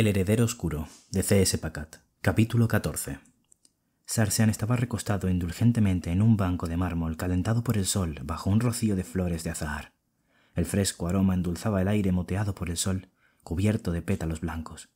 El heredero oscuro, de C.S. Pacat. Capítulo 14. Sarsean estaba recostado indulgentemente en un banco de mármol calentado por el sol bajo un rocío de flores de azahar. El fresco aroma endulzaba el aire moteado por el sol, cubierto de pétalos blancos.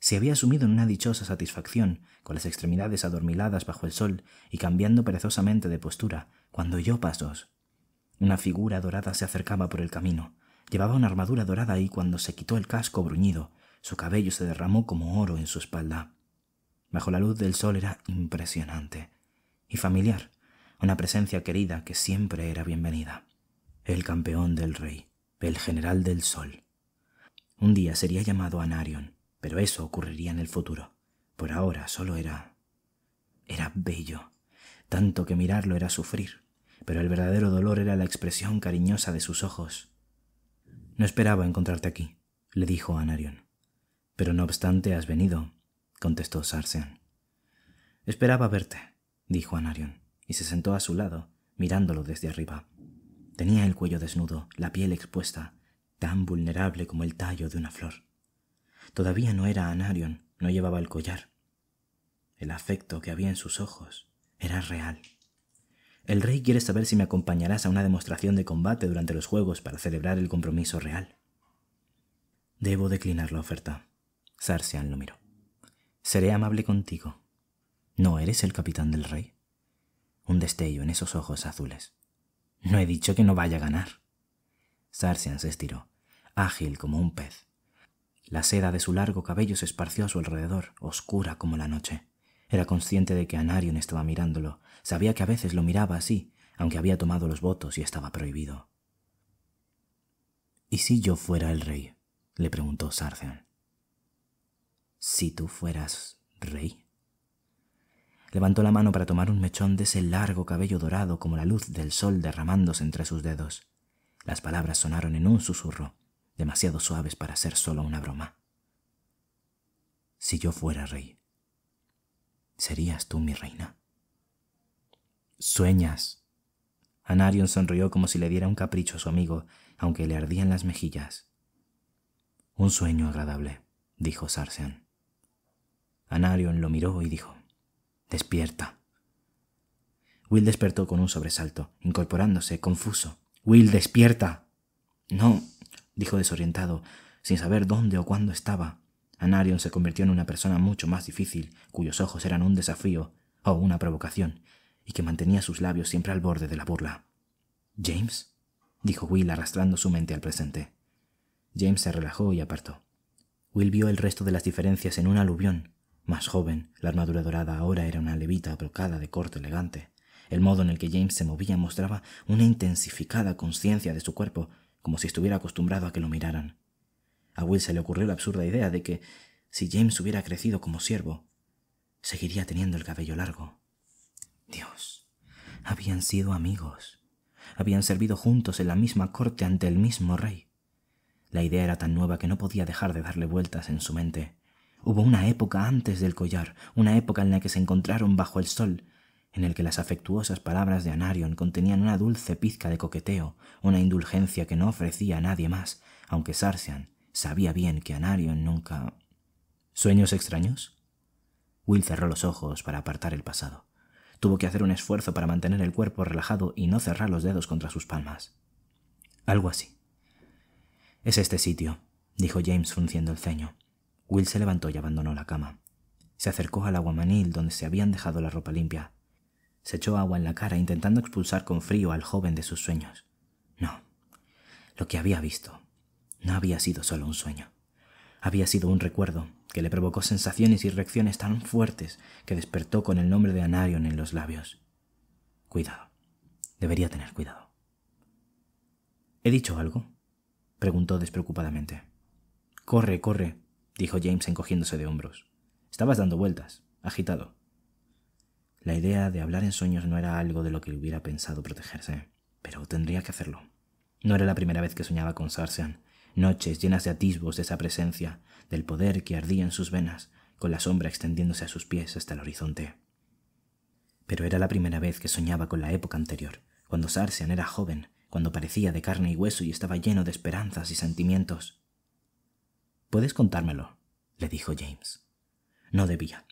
Se había sumido en una dichosa satisfacción, con las extremidades adormiladas bajo el sol y cambiando perezosamente de postura, cuando oyó pasos. Una figura dorada se acercaba por el camino. Llevaba una armadura dorada y cuando se quitó el casco bruñido, su cabello se derramó como oro en su espalda. Bajo la luz del sol era impresionante y familiar, una presencia querida que siempre era bienvenida. El campeón del rey, el general del sol. Un día sería llamado Anarion, pero eso ocurriría en el futuro. Por ahora solo era... era bello. Tanto que mirarlo era sufrir, pero el verdadero dolor era la expresión cariñosa de sus ojos. No esperaba encontrarte aquí, le dijo Anarion. Pero no obstante has venido, contestó Sarsen. Esperaba verte, dijo Anarion, y se sentó a su lado, mirándolo desde arriba. Tenía el cuello desnudo, la piel expuesta, tan vulnerable como el tallo de una flor. Todavía no era Anarion, no llevaba el collar. El afecto que había en sus ojos era real. El rey quiere saber si me acompañarás a una demostración de combate durante los Juegos para celebrar el compromiso real. Debo declinar la oferta, Sarcian lo miró. Seré amable contigo. ¿No eres el capitán del rey? Un destello en esos ojos azules. No he dicho que no vaya a ganar. Sarcian se estiró, ágil como un pez. La seda de su largo cabello se esparció a su alrededor, oscura como la noche. Era consciente de que Anarion estaba mirándolo. Sabía que a veces lo miraba así, aunque había tomado los votos y estaba prohibido. ¿Y si yo fuera el rey? le preguntó Sarcian si tú fueras rey? Levantó la mano para tomar un mechón de ese largo cabello dorado como la luz del sol derramándose entre sus dedos. Las palabras sonaron en un susurro, demasiado suaves para ser solo una broma. Si yo fuera rey, ¿serías tú mi reina? Sueñas. Anarion sonrió como si le diera un capricho a su amigo, aunque le ardían las mejillas. Un sueño agradable, dijo Sarcean. Anarion lo miró y dijo, Despierta. Will despertó con un sobresalto, incorporándose, confuso. Will, despierta. No, dijo desorientado, sin saber dónde o cuándo estaba. Anarion se convirtió en una persona mucho más difícil, cuyos ojos eran un desafío o una provocación, y que mantenía sus labios siempre al borde de la burla. James, dijo Will arrastrando su mente al presente. James se relajó y apartó. Will vio el resto de las diferencias en un aluvión, más joven, la armadura dorada ahora era una levita brocada de corte elegante. El modo en el que James se movía mostraba una intensificada conciencia de su cuerpo, como si estuviera acostumbrado a que lo miraran. A Will se le ocurrió la absurda idea de que, si James hubiera crecido como siervo, seguiría teniendo el cabello largo. Dios, habían sido amigos. Habían servido juntos en la misma corte ante el mismo rey. La idea era tan nueva que no podía dejar de darle vueltas en su mente. Hubo una época antes del collar, una época en la que se encontraron bajo el sol, en el que las afectuosas palabras de Anarion contenían una dulce pizca de coqueteo, una indulgencia que no ofrecía a nadie más, aunque Sarsian sabía bien que Anarion nunca. ¿Sueños extraños? Will cerró los ojos para apartar el pasado. Tuvo que hacer un esfuerzo para mantener el cuerpo relajado y no cerrar los dedos contra sus palmas. Algo así. Es este sitio, dijo James frunciendo el ceño. Will se levantó y abandonó la cama. Se acercó al aguamanil donde se habían dejado la ropa limpia. Se echó agua en la cara intentando expulsar con frío al joven de sus sueños. No. Lo que había visto no había sido solo un sueño. Había sido un recuerdo que le provocó sensaciones y reacciones tan fuertes que despertó con el nombre de Anarion en los labios. Cuidado. Debería tener cuidado. ¿He dicho algo? preguntó despreocupadamente. Corre, corre, dijo James encogiéndose de hombros. Estabas dando vueltas, agitado. La idea de hablar en sueños no era algo de lo que hubiera pensado protegerse, pero tendría que hacerlo. No era la primera vez que soñaba con Sarsean, noches llenas de atisbos de esa presencia, del poder que ardía en sus venas, con la sombra extendiéndose a sus pies hasta el horizonte. Pero era la primera vez que soñaba con la época anterior, cuando Sarsean era joven, cuando parecía de carne y hueso y estaba lleno de esperanzas y sentimientos. Puedes contármelo, le dijo James. No debía.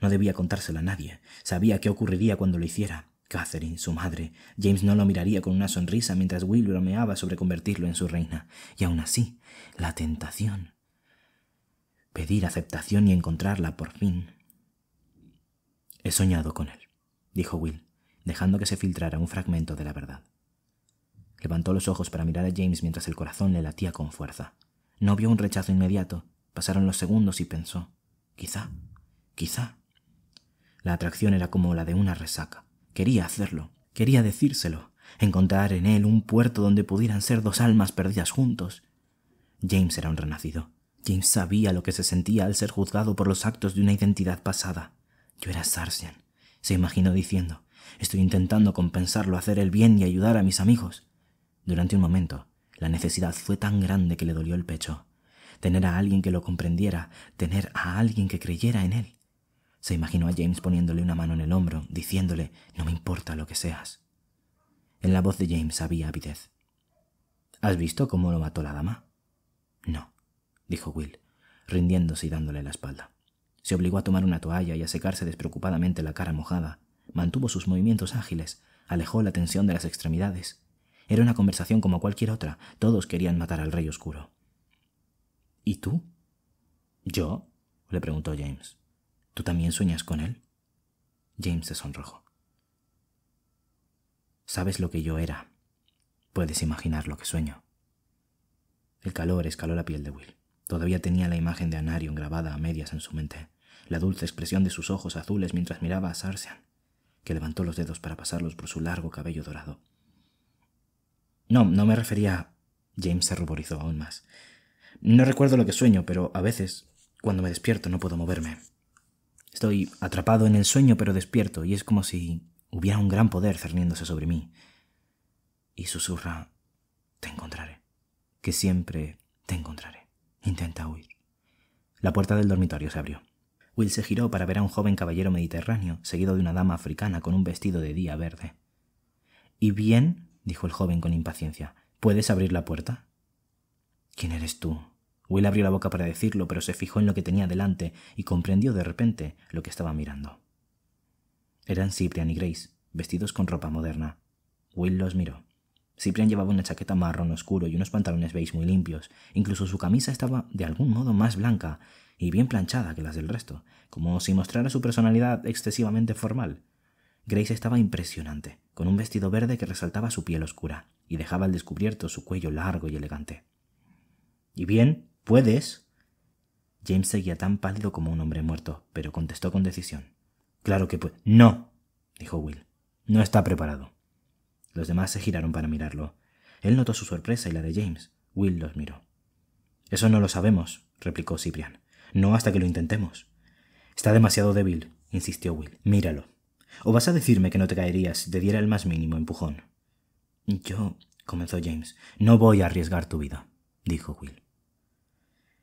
No debía contárselo a nadie. Sabía qué ocurriría cuando lo hiciera. Catherine, su madre. James no lo miraría con una sonrisa mientras Will bromeaba sobre convertirlo en su reina. Y aún así, la tentación. Pedir aceptación y encontrarla por fin. He soñado con él, dijo Will, dejando que se filtrara un fragmento de la verdad. Levantó los ojos para mirar a James mientras el corazón le latía con fuerza. No vio un rechazo inmediato. Pasaron los segundos y pensó. Quizá, quizá. La atracción era como la de una resaca. Quería hacerlo. Quería decírselo. Encontrar en él un puerto donde pudieran ser dos almas perdidas juntos. James era un renacido. James sabía lo que se sentía al ser juzgado por los actos de una identidad pasada. Yo era Sarsian, se imaginó diciendo. Estoy intentando compensarlo, hacer el bien y ayudar a mis amigos. Durante un momento, la necesidad fue tan grande que le dolió el pecho. Tener a alguien que lo comprendiera, tener a alguien que creyera en él. Se imaginó a James poniéndole una mano en el hombro, diciéndole, no me importa lo que seas. En la voz de James había avidez. ¿Has visto cómo lo mató la dama? No, dijo Will, rindiéndose y dándole la espalda. Se obligó a tomar una toalla y a secarse despreocupadamente la cara mojada. Mantuvo sus movimientos ágiles, alejó la tensión de las extremidades. Era una conversación como cualquier otra. Todos querían matar al Rey Oscuro. ¿Y tú? ¿Yo? le preguntó James. ¿Tú también sueñas con él? James se sonrojó. Sabes lo que yo era. Puedes imaginar lo que sueño. El calor escaló la piel de Will. Todavía tenía la imagen de Anarion grabada a medias en su mente, la dulce expresión de sus ojos azules mientras miraba a Sarsian, que levantó los dedos para pasarlos por su largo cabello dorado. No, no me refería James se ruborizó aún más. No recuerdo lo que sueño, pero a veces, cuando me despierto, no puedo moverme. Estoy atrapado en el sueño, pero despierto, y es como si hubiera un gran poder cerniéndose sobre mí. Y susurra, te encontraré, que siempre te encontraré. Intenta huir. La puerta del dormitorio se abrió. Will se giró para ver a un joven caballero mediterráneo, seguido de una dama africana con un vestido de día verde. ¿Y bien? dijo el joven con impaciencia. ¿Puedes abrir la puerta? ¿Quién eres tú? Will abrió la boca para decirlo, pero se fijó en lo que tenía delante y comprendió de repente lo que estaba mirando. Eran Cyprian y Grace, vestidos con ropa moderna. Will los miró. Cyprian llevaba una chaqueta marrón oscuro y unos pantalones beige muy limpios. Incluso su camisa estaba de algún modo más blanca y bien planchada que las del resto, como si mostrara su personalidad excesivamente formal. Grace estaba impresionante, con un vestido verde que resaltaba su piel oscura y dejaba al descubierto su cuello largo y elegante. ¿Y bien? ¿Puedes? James seguía tan pálido como un hombre muerto, pero contestó con decisión. Claro que puedo. No, dijo Will. No está preparado. Los demás se giraron para mirarlo. Él notó su sorpresa y la de James. Will los miró. Eso no lo sabemos, replicó Cyprian. No hasta que lo intentemos. Está demasiado débil, insistió Will. Míralo. ¿O vas a decirme que no te caerías si te diera el más mínimo empujón? Yo, comenzó James, no voy a arriesgar tu vida, dijo Will.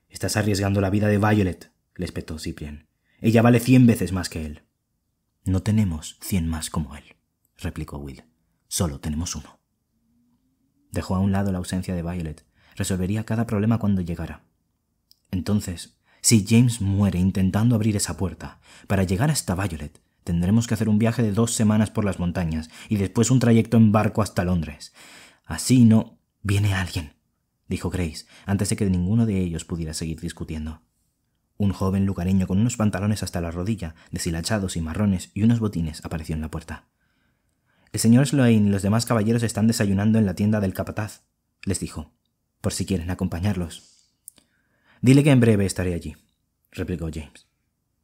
Estás arriesgando la vida de Violet, le espetó Cyprian. Ella vale cien veces más que él. No tenemos cien más como él, replicó Will. Solo tenemos uno. Dejó a un lado la ausencia de Violet. Resolvería cada problema cuando llegara. Entonces, si James muere intentando abrir esa puerta para llegar hasta Violet, Tendremos que hacer un viaje de dos semanas por las montañas y después un trayecto en barco hasta Londres. Así no. Viene alguien, dijo Grace, antes de que ninguno de ellos pudiera seguir discutiendo. Un joven lugareño con unos pantalones hasta la rodilla, deshilachados y marrones, y unos botines apareció en la puerta. El señor Sloane y los demás caballeros están desayunando en la tienda del capataz, les dijo, por si quieren acompañarlos. Dile que en breve estaré allí, replicó James.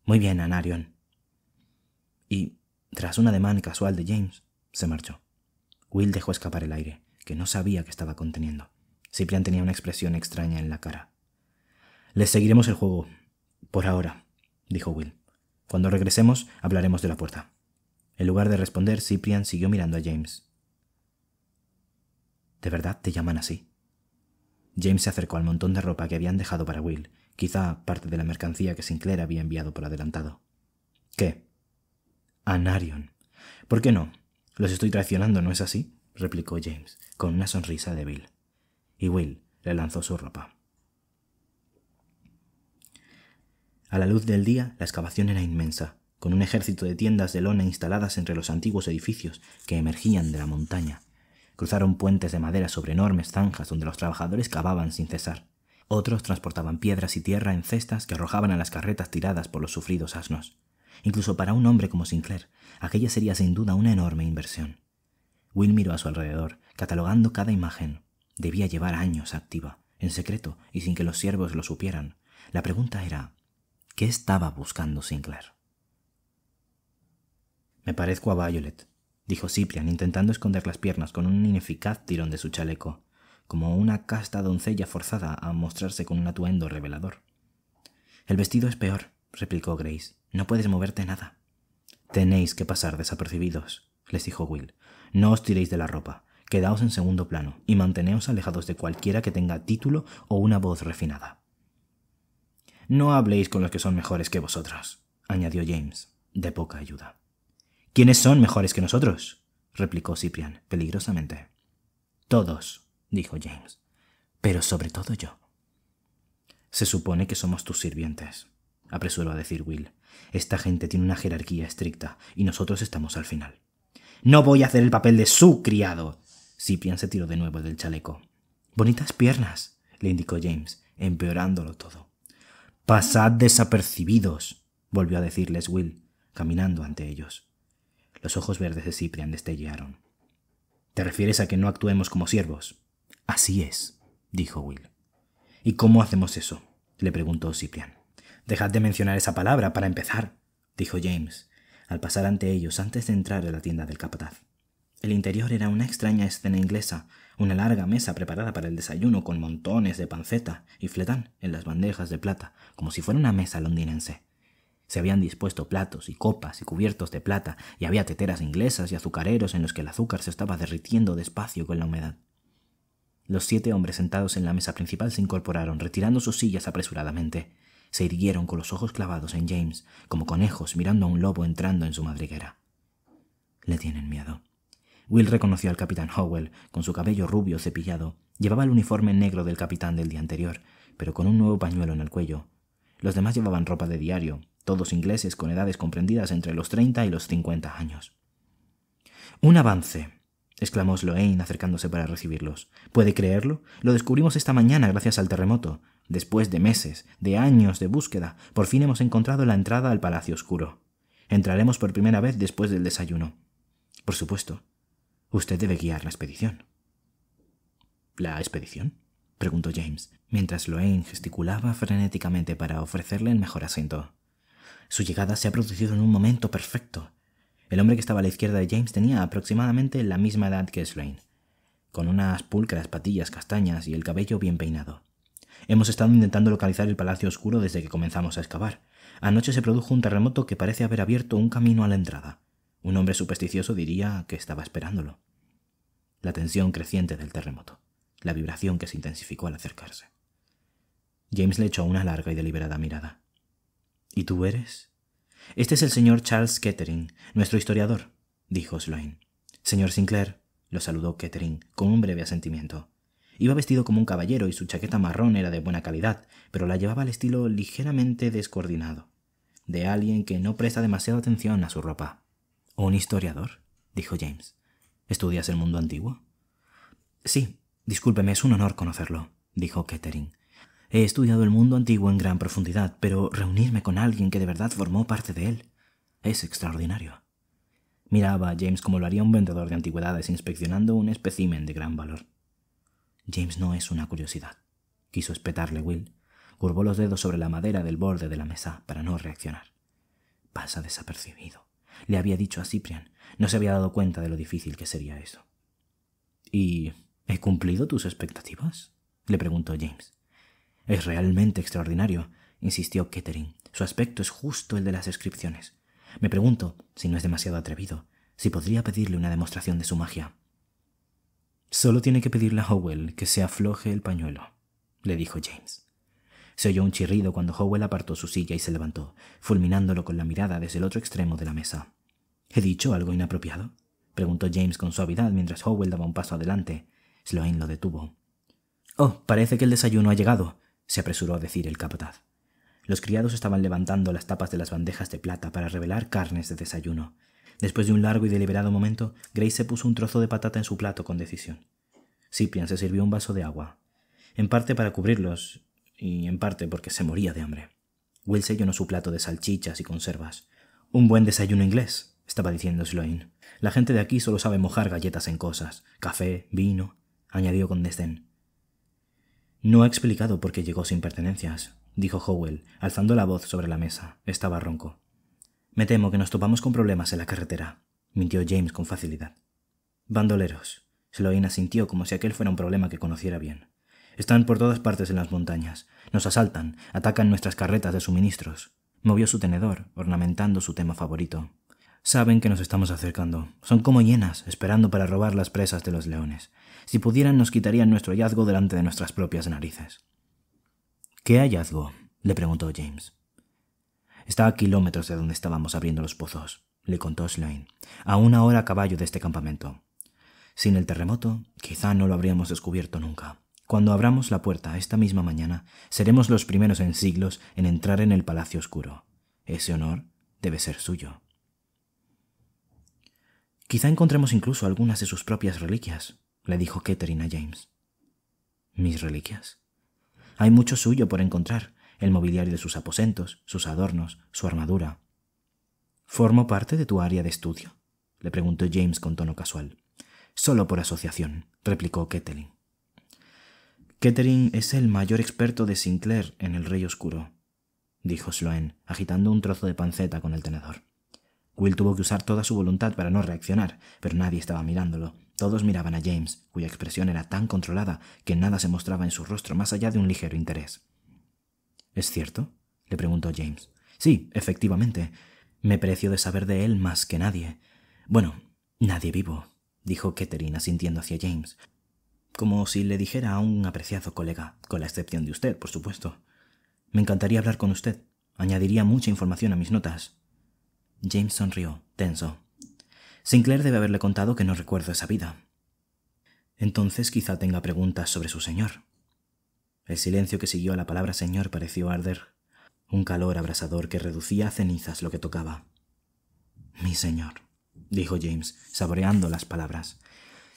Muy bien, Anarion, y, tras un ademán casual de James, se marchó. Will dejó escapar el aire, que no sabía que estaba conteniendo. Ciprian tenía una expresión extraña en la cara. Les seguiremos el juego, por ahora, dijo Will. Cuando regresemos, hablaremos de la puerta. En lugar de responder, Ciprian siguió mirando a James. ¿De verdad te llaman así? James se acercó al montón de ropa que habían dejado para Will, quizá parte de la mercancía que Sinclair había enviado por adelantado. ¿Qué? Anarion. ¿Por qué no? Los estoy traicionando, ¿no es así? replicó James, con una sonrisa débil. Y Will le lanzó su ropa. A la luz del día, la excavación era inmensa, con un ejército de tiendas de lona instaladas entre los antiguos edificios que emergían de la montaña. Cruzaron puentes de madera sobre enormes zanjas donde los trabajadores cavaban sin cesar. Otros transportaban piedras y tierra en cestas que arrojaban a las carretas tiradas por los sufridos asnos. Incluso para un hombre como Sinclair, aquella sería sin duda una enorme inversión. Will miró a su alrededor, catalogando cada imagen. Debía llevar años activa, en secreto y sin que los siervos lo supieran. La pregunta era, ¿qué estaba buscando Sinclair? Me parezco a Violet, dijo Ciprian, intentando esconder las piernas con un ineficaz tirón de su chaleco, como una casta doncella forzada a mostrarse con un atuendo revelador. El vestido es peor, replicó Grace. No puedes moverte nada. Tenéis que pasar desapercibidos, les dijo Will. No os tiréis de la ropa, quedaos en segundo plano y manteneos alejados de cualquiera que tenga título o una voz refinada. No habléis con los que son mejores que vosotros, añadió James, de poca ayuda. ¿Quiénes son mejores que nosotros? replicó Ciprian, peligrosamente. Todos, dijo James, pero sobre todo yo. Se supone que somos tus sirvientes, apresuró a decir Will. Esta gente tiene una jerarquía estricta y nosotros estamos al final. No voy a hacer el papel de su criado. Ciprian se tiró de nuevo del chaleco. Bonitas piernas, le indicó James, empeorándolo todo. Pasad desapercibidos, volvió a decirles Will, caminando ante ellos. Los ojos verdes de Ciprian destellearon. ¿Te refieres a que no actuemos como siervos? Así es, dijo Will. ¿Y cómo hacemos eso? le preguntó Ciprian. Dejad de mencionar esa palabra para empezar, dijo James, al pasar ante ellos antes de entrar a la tienda del capataz. El interior era una extraña escena inglesa, una larga mesa preparada para el desayuno con montones de panceta y fletán en las bandejas de plata, como si fuera una mesa londinense. Se habían dispuesto platos y copas y cubiertos de plata, y había teteras inglesas y azucareros en los que el azúcar se estaba derritiendo despacio con la humedad. Los siete hombres sentados en la mesa principal se incorporaron, retirando sus sillas apresuradamente se irguieron con los ojos clavados en James, como conejos mirando a un lobo entrando en su madriguera. Le tienen miedo. Will reconoció al capitán Howell, con su cabello rubio cepillado. Llevaba el uniforme negro del capitán del día anterior, pero con un nuevo pañuelo en el cuello. Los demás llevaban ropa de diario, todos ingleses con edades comprendidas entre los treinta y los cincuenta años. Un avance, exclamó Sloane acercándose para recibirlos. ¿Puede creerlo? Lo descubrimos esta mañana gracias al terremoto. Después de meses, de años de búsqueda, por fin hemos encontrado la entrada al Palacio Oscuro. Entraremos por primera vez después del desayuno. Por supuesto, usted debe guiar la expedición. ¿La expedición? preguntó James, mientras Loane gesticulaba frenéticamente para ofrecerle el mejor asiento. Su llegada se ha producido en un momento perfecto. El hombre que estaba a la izquierda de James tenía aproximadamente la misma edad que Sloane, con unas pulcras patillas castañas y el cabello bien peinado. Hemos estado intentando localizar el Palacio Oscuro desde que comenzamos a excavar. Anoche se produjo un terremoto que parece haber abierto un camino a la entrada. Un hombre supersticioso diría que estaba esperándolo. La tensión creciente del terremoto, la vibración que se intensificó al acercarse. James le echó una larga y deliberada mirada. ¿Y tú eres? Este es el señor Charles Kettering, nuestro historiador, dijo Sloane. Señor Sinclair, lo saludó Kettering con un breve asentimiento. Iba vestido como un caballero y su chaqueta marrón era de buena calidad, pero la llevaba al estilo ligeramente descoordinado, de alguien que no presta demasiada atención a su ropa. un historiador? dijo James. ¿Estudias el mundo antiguo? Sí, discúlpeme, es un honor conocerlo, dijo Kettering. He estudiado el mundo antiguo en gran profundidad, pero reunirme con alguien que de verdad formó parte de él es extraordinario. Miraba a James como lo haría un vendedor de antigüedades inspeccionando un espécimen de gran valor. James no es una curiosidad. Quiso espetarle Will. Curvó los dedos sobre la madera del borde de la mesa para no reaccionar. Pasa desapercibido. Le había dicho a Cyprian. No se había dado cuenta de lo difícil que sería eso. ¿Y he cumplido tus expectativas? le preguntó James. Es realmente extraordinario, insistió Kettering. Su aspecto es justo el de las descripciones. Me pregunto si no es demasiado atrevido, si podría pedirle una demostración de su magia. Solo tiene que pedirle a Howell que se afloje el pañuelo, le dijo James. Se oyó un chirrido cuando Howell apartó su silla y se levantó, fulminándolo con la mirada desde el otro extremo de la mesa. ¿He dicho algo inapropiado? preguntó James con suavidad mientras Howell daba un paso adelante. Sloane lo detuvo. Oh, parece que el desayuno ha llegado, se apresuró a decir el capataz. Los criados estaban levantando las tapas de las bandejas de plata para revelar carnes de desayuno. Después de un largo y deliberado momento, Grace se puso un trozo de patata en su plato con decisión. Cyprian se sirvió un vaso de agua, en parte para cubrirlos y en parte porque se moría de hambre. Will se llenó su plato de salchichas y conservas. Un buen desayuno inglés, estaba diciendo Sloane. La gente de aquí solo sabe mojar galletas en cosas, café, vino, añadió con desdén. No ha explicado por qué llegó sin pertenencias, dijo Howell, alzando la voz sobre la mesa. Estaba ronco. Me temo que nos topamos con problemas en la carretera, mintió James con facilidad. Bandoleros. Sloane asintió como si aquel fuera un problema que conociera bien. Están por todas partes en las montañas. Nos asaltan, atacan nuestras carretas de suministros. Movió su tenedor, ornamentando su tema favorito. Saben que nos estamos acercando. Son como hienas, esperando para robar las presas de los leones. Si pudieran, nos quitarían nuestro hallazgo delante de nuestras propias narices. ¿Qué hallazgo? le preguntó James. Estaba a kilómetros de donde estábamos abriendo los pozos, le contó Sloane, a una hora a caballo de este campamento. Sin el terremoto, quizá no lo habríamos descubierto nunca. Cuando abramos la puerta esta misma mañana, seremos los primeros en siglos en entrar en el Palacio Oscuro. Ese honor debe ser suyo. Quizá encontremos incluso algunas de sus propias reliquias, le dijo Katherine a James. ¿Mis reliquias? Hay mucho suyo por encontrar, el mobiliario de sus aposentos, sus adornos, su armadura. ¿Formo parte de tu área de estudio? le preguntó James con tono casual. Solo por asociación, replicó Kettering. Kettering es el mayor experto de Sinclair en el Rey Oscuro, dijo Sloane, agitando un trozo de panceta con el tenedor. Will tuvo que usar toda su voluntad para no reaccionar, pero nadie estaba mirándolo. Todos miraban a James, cuya expresión era tan controlada que nada se mostraba en su rostro más allá de un ligero interés. ¿Es cierto? le preguntó James. Sí, efectivamente. Me precio de saber de él más que nadie. Bueno, nadie vivo, dijo Katherine, asintiendo hacia James. Como si le dijera a un apreciado colega, con la excepción de usted, por supuesto. Me encantaría hablar con usted. Añadiría mucha información a mis notas. James sonrió, tenso. Sinclair debe haberle contado que no recuerdo esa vida. Entonces quizá tenga preguntas sobre su señor. El silencio que siguió a la palabra Señor pareció arder, un calor abrasador que reducía a cenizas lo que tocaba. Mi Señor, dijo James, saboreando las palabras.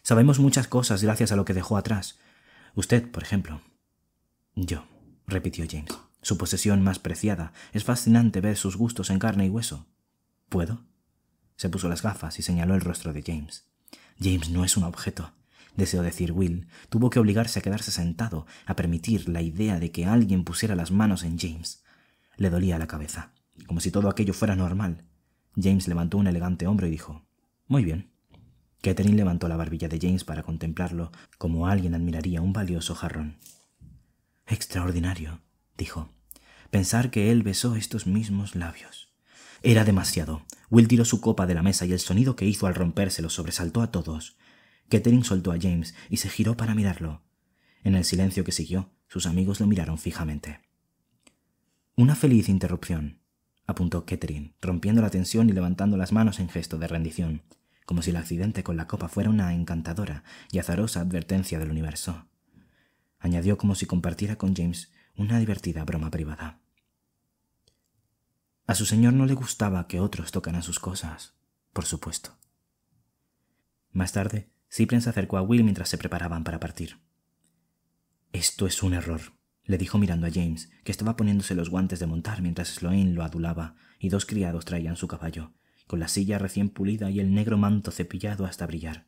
Sabemos muchas cosas gracias a lo que dejó atrás. Usted, por ejemplo. Yo, repitió James. Su posesión más preciada. Es fascinante ver sus gustos en carne y hueso. ¿Puedo? Se puso las gafas y señaló el rostro de James. James no es un objeto deseó decir Will, tuvo que obligarse a quedarse sentado, a permitir la idea de que alguien pusiera las manos en James. Le dolía la cabeza, como si todo aquello fuera normal. James levantó un elegante hombro y dijo, Muy bien. Catherine levantó la barbilla de James para contemplarlo como alguien admiraría un valioso jarrón. Extraordinario, dijo. Pensar que él besó estos mismos labios. Era demasiado. Will tiró su copa de la mesa y el sonido que hizo al romperse lo sobresaltó a todos. Kettering soltó a James y se giró para mirarlo. En el silencio que siguió, sus amigos lo miraron fijamente. Una feliz interrupción, apuntó Kettering, rompiendo la tensión y levantando las manos en gesto de rendición, como si el accidente con la copa fuera una encantadora y azarosa advertencia del universo. Añadió como si compartiera con James una divertida broma privada. A su señor no le gustaba que otros tocaran sus cosas, por supuesto. Más tarde, se acercó a Will mientras se preparaban para partir. Esto es un error, le dijo mirando a James, que estaba poniéndose los guantes de montar mientras Sloane lo adulaba y dos criados traían su caballo, con la silla recién pulida y el negro manto cepillado hasta brillar.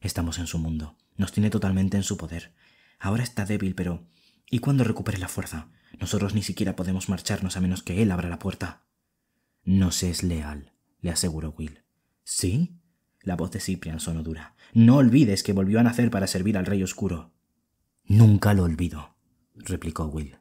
Estamos en su mundo, nos tiene totalmente en su poder. Ahora está débil, pero ¿y cuando recupere la fuerza? Nosotros ni siquiera podemos marcharnos a menos que él abra la puerta. No se es leal, le aseguró Will. ¿Sí? La voz de Ciprian sonó dura. No olvides que volvió a nacer para servir al Rey Oscuro. Nunca lo olvido, replicó Will.